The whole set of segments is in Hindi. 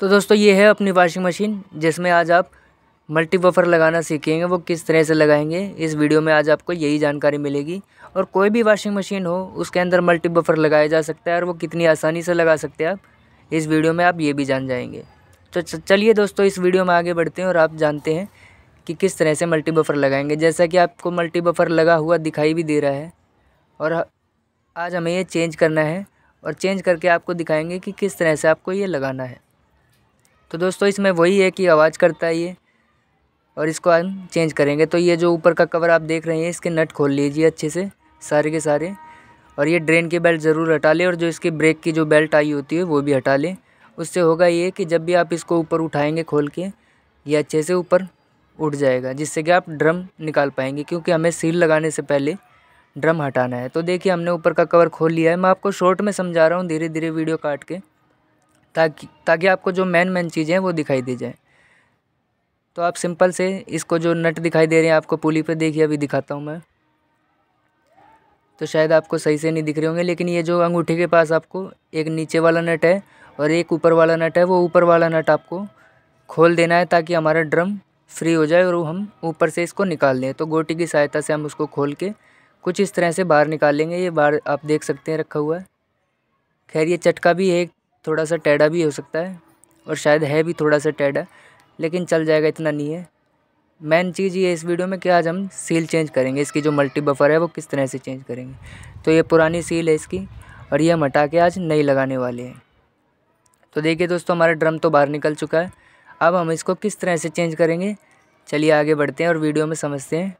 तो दोस्तों ये है अपनी वॉशिंग मशीन जिसमें आज आप मल्टी बफर लगाना सीखेंगे वो किस तरह से लगाएंगे इस वीडियो में आज आपको यही जानकारी मिलेगी और कोई भी वॉशिंग मशीन हो उसके अंदर मल्टी बफर लगाया जा सकता है और वो कितनी आसानी से लगा सकते हैं आप इस वीडियो में आप ये भी जान जाएंगे तो चलिए दोस्तों इस वीडियो में आगे बढ़ते हैं और आप जानते हैं कि किस तरह से मल्टी बफर लगाएंगे जैसा कि आपको मल्टी बफर लगा हुआ दिखाई भी दे रहा है और आज हमें ये चेंज करना है और चेंज करके आपको दिखाएंगे कि किस तरह से आपको ये लगाना है तो दोस्तों इसमें वही है कि आवाज़ करता है ये और इसको हम चेंज करेंगे तो ये जो ऊपर का कवर आप देख रहे हैं इसके नट खोल लीजिए अच्छे से सारे के सारे और ये ड्रेन की बेल्ट ज़रूर हटा लें और जो इसकी ब्रेक की जो बेल्ट आई होती है वो भी हटा लें उससे होगा ये कि जब भी आप इसको ऊपर उठाएंगे खोल के ये अच्छे से ऊपर उठ जाएगा जिससे कि आप ड्रम निकाल पाएंगे क्योंकि हमें सील लगाने से पहले ड्रम हटाना है तो देखिए हमने ऊपर का कवर खोल लिया है मैं आपको शॉर्ट में समझा रहा हूँ धीरे धीरे वीडियो काट के ताकि ताकि आपको जो मेन मेन चीज़ें हैं वो दिखाई दे जाए तो आप सिंपल से इसको जो नट दिखाई दे रहे हैं आपको पुली पे देखिए अभी दिखाता हूँ मैं तो शायद आपको सही से नहीं दिख रहे होंगे लेकिन ये जो अंगूठे के पास आपको एक नीचे वाला नट है और एक ऊपर वाला नट है वो ऊपर वाला नट आपको खोल देना है ताकि हमारा ड्रम फ्री हो जाए और हम ऊपर से इसको निकाल दें तो गोटी की सहायता से हम उसको खोल के कुछ इस तरह से बाहर निकाल लेंगे ये बाहर आप देख सकते हैं रखा हुआ है खैर ये चटका भी है एक थोड़ा सा टेढ़ा भी हो सकता है और शायद है भी थोड़ा सा टेढ़ा लेकिन चल जाएगा इतना नहीं है मेन चीज़ ये इस वीडियो में कि आज हम सील चेंज करेंगे इसकी जो मल्टी बफर है वो किस तरह से चेंज करेंगे तो ये पुरानी सील है इसकी और ये हम हटा के आज नई लगाने वाले हैं तो देखिए दोस्तों हमारा ड्रम तो बाहर निकल चुका है अब हम इसको किस तरह से चेंज करेंगे चलिए आगे बढ़ते हैं और वीडियो में समझते हैं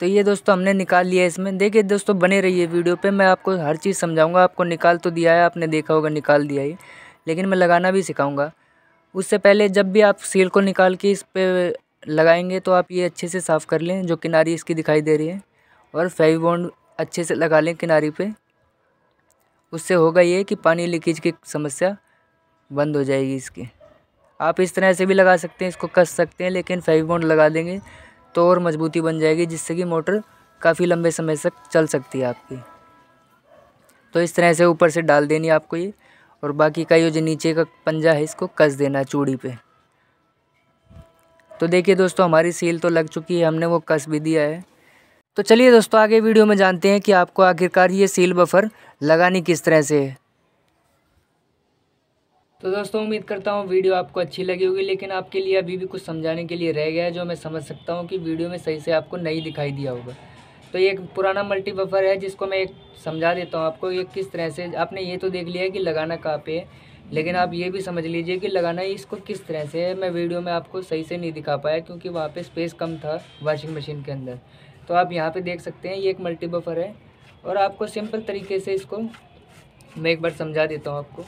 तो ये दोस्तों हमने निकाल लिया इसमें देखिए दोस्तों बने रहिए वीडियो पे मैं आपको हर चीज़ समझाऊंगा आपको निकाल तो दिया है आपने देखा होगा निकाल दिया है लेकिन मैं लगाना भी सिखाऊंगा उससे पहले जब भी आप सील को निकाल के इस पर लगाएंगे तो आप ये अच्छे से साफ़ कर लें जो किनारी इसकी दिखाई दे रही है और फेवी बॉन्ड अच्छे से लगा लें किनारी पर उससे होगा ये कि पानी लीकेज की समस्या बंद हो जाएगी इसकी आप इस तरह से भी लगा सकते हैं इसको कस सकते हैं लेकिन फेवी बॉन्ड लगा देंगे तो और मजबूती बन जाएगी जिससे कि मोटर काफ़ी लंबे समय तक चल सकती है आपकी तो इस तरह से ऊपर से डाल देनी आपको ये और बाकी का ये जो नीचे का पंजा है इसको कस देना चूड़ी पे तो देखिए दोस्तों हमारी सील तो लग चुकी है हमने वो कस भी दिया है तो चलिए दोस्तों आगे वीडियो में जानते हैं कि आपको आखिरकार ये सील बफर लगानी किस तरह से है तो दोस्तों उम्मीद करता हूँ वीडियो आपको अच्छी लगी होगी लेकिन आपके लिए अभी भी कुछ समझाने के लिए रह गया है जो मैं समझ सकता हूँ कि वीडियो में सही से आपको नहीं दिखाई दिया होगा तो ये एक पुराना मल्टी बफर है जिसको मैं एक समझा देता हूँ आपको ये किस तरह से आपने ये तो देख लिया है कि लगाना कहाँ पे है लेकिन आप ये भी समझ लीजिए कि लगाना इसको किस तरह से है मैं वीडियो में आपको सही से नहीं दिखा पाया क्योंकि वहाँ पे स्पेस कम था वॉशिंग मशीन के अंदर तो आप यहाँ पे देख सकते हैं ये एक मल्टी बफर है और आपको सिंपल तरीके से इसको मैं एक बार समझा देता हूँ आपको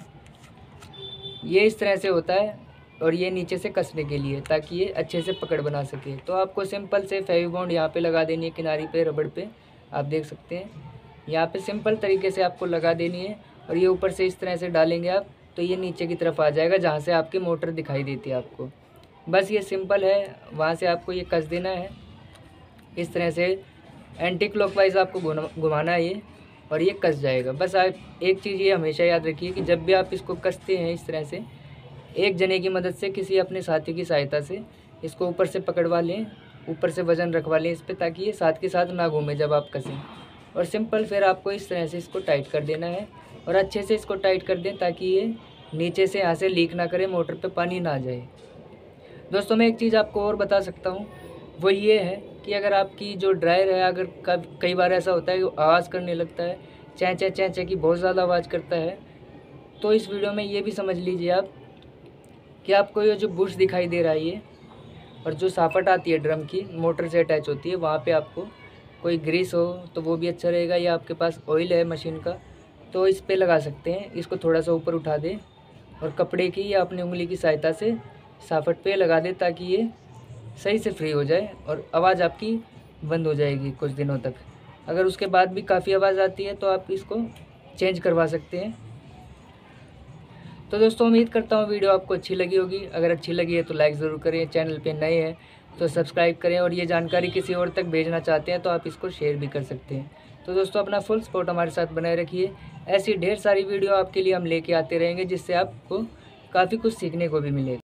ये इस तरह से होता है और ये नीचे से कसने के लिए ताकि ये अच्छे से पकड़ बना सके तो आपको सिंपल से फेवी बॉन्ड यहाँ पे लगा देनी है किनारी पे रबड़ पे आप देख सकते हैं यहाँ पे सिंपल तरीके से आपको लगा देनी है और ये ऊपर से इस तरह से डालेंगे आप तो ये नीचे की तरफ आ जाएगा जहाँ से आपकी मोटर दिखाई देती है आपको बस ये सिंपल है वहाँ से आपको ये कस देना है इस तरह से एंटी क्लॉकवाइज आपको घुमाना है ये और ये कस जाएगा बस आप एक चीज़ ये हमेशा याद रखिए कि जब भी आप इसको कसते हैं इस तरह से एक जने की मदद से किसी अपने साथी की सहायता से इसको ऊपर से पकड़वा लें ऊपर से वज़न रखवा लें इस पर ताकि ये साथ के साथ ना घूमे जब आप कसें और सिंपल फिर आपको इस तरह से इसको टाइट कर देना है और अच्छे से इसको टाइट कर दें ताकि ये नीचे से यहाँ से लीक ना करें मोटर पर पानी ना जाए दोस्तों मैं एक चीज़ आपको और बता सकता हूँ वो ये है कि अगर आपकी जो ड्रायर है अगर कई बार ऐसा होता है कि आवाज़ करने लगता है चै चै चै चै की बहुत ज़्यादा आवाज़ करता है तो इस वीडियो में ये भी समझ लीजिए आप कि आपको ये जो बुश दिखाई दे रहा है ये और जो साफट आती है ड्रम की मोटर से अटैच होती है वहाँ पे आपको कोई ग्रीस हो तो वो भी अच्छा रहेगा या आपके पास ऑयल है मशीन का तो इस पर लगा सकते हैं इसको थोड़ा सा ऊपर उठा दें और कपड़े की या अपनी उंगली की सहायता से साफट पे लगा दें ताकि ये सही से फ्री हो जाए और आवाज़ आपकी बंद हो जाएगी कुछ दिनों तक अगर उसके बाद भी काफ़ी आवाज़ आती है तो आप इसको चेंज करवा सकते हैं तो दोस्तों उम्मीद करता हूँ वीडियो आपको अच्छी लगी होगी अगर अच्छी लगी है तो लाइक ज़रूर करें चैनल पे नए हैं तो सब्सक्राइब करें और ये जानकारी किसी और तक भेजना चाहते हैं तो आप इसको शेयर भी कर सकते हैं तो दोस्तों अपना फुल सपोर्ट हमारे साथ बनाए रखिए ऐसी ढेर सारी वीडियो आपके लिए हम लेके आते रहेंगे जिससे आपको काफ़ी कुछ सीखने को भी मिलेगा